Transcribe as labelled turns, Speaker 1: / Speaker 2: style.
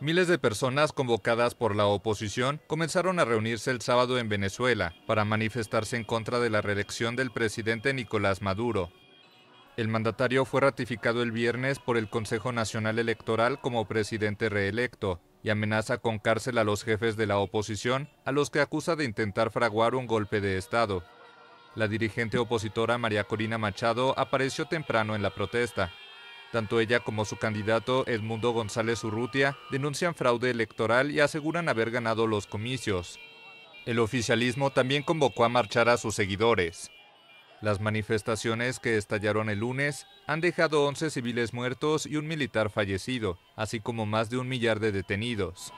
Speaker 1: Miles de personas convocadas por la oposición comenzaron a reunirse el sábado en Venezuela para manifestarse en contra de la reelección del presidente Nicolás Maduro. El mandatario fue ratificado el viernes por el Consejo Nacional Electoral como presidente reelecto y amenaza con cárcel a los jefes de la oposición, a los que acusa de intentar fraguar un golpe de Estado. La dirigente opositora María Corina Machado apareció temprano en la protesta, tanto ella como su candidato Edmundo González Urrutia denuncian fraude electoral y aseguran haber ganado los comicios. El oficialismo también convocó a marchar a sus seguidores. Las manifestaciones que estallaron el lunes han dejado 11 civiles muertos y un militar fallecido, así como más de un millar de detenidos.